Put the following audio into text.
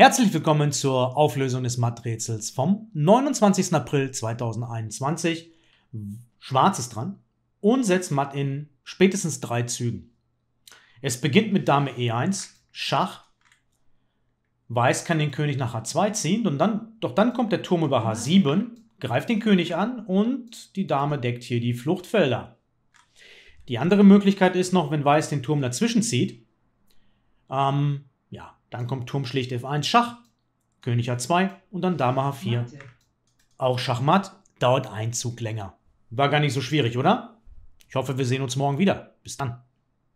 Herzlich willkommen zur Auflösung des Matt-Rätsels vom 29. April 2021. Schwarz ist dran und setzt Matt in spätestens drei Zügen. Es beginnt mit Dame E1, Schach. Weiß kann den König nach H2 ziehen, und dann, doch dann kommt der Turm über H7, greift den König an und die Dame deckt hier die Fluchtfelder. Die andere Möglichkeit ist noch, wenn Weiß den Turm dazwischen zieht, ähm, dann kommt Turm schlicht F1 Schach, König H2 und dann Dame H4. Auch Schachmatt dauert ein Zug länger. War gar nicht so schwierig, oder? Ich hoffe, wir sehen uns morgen wieder. Bis dann.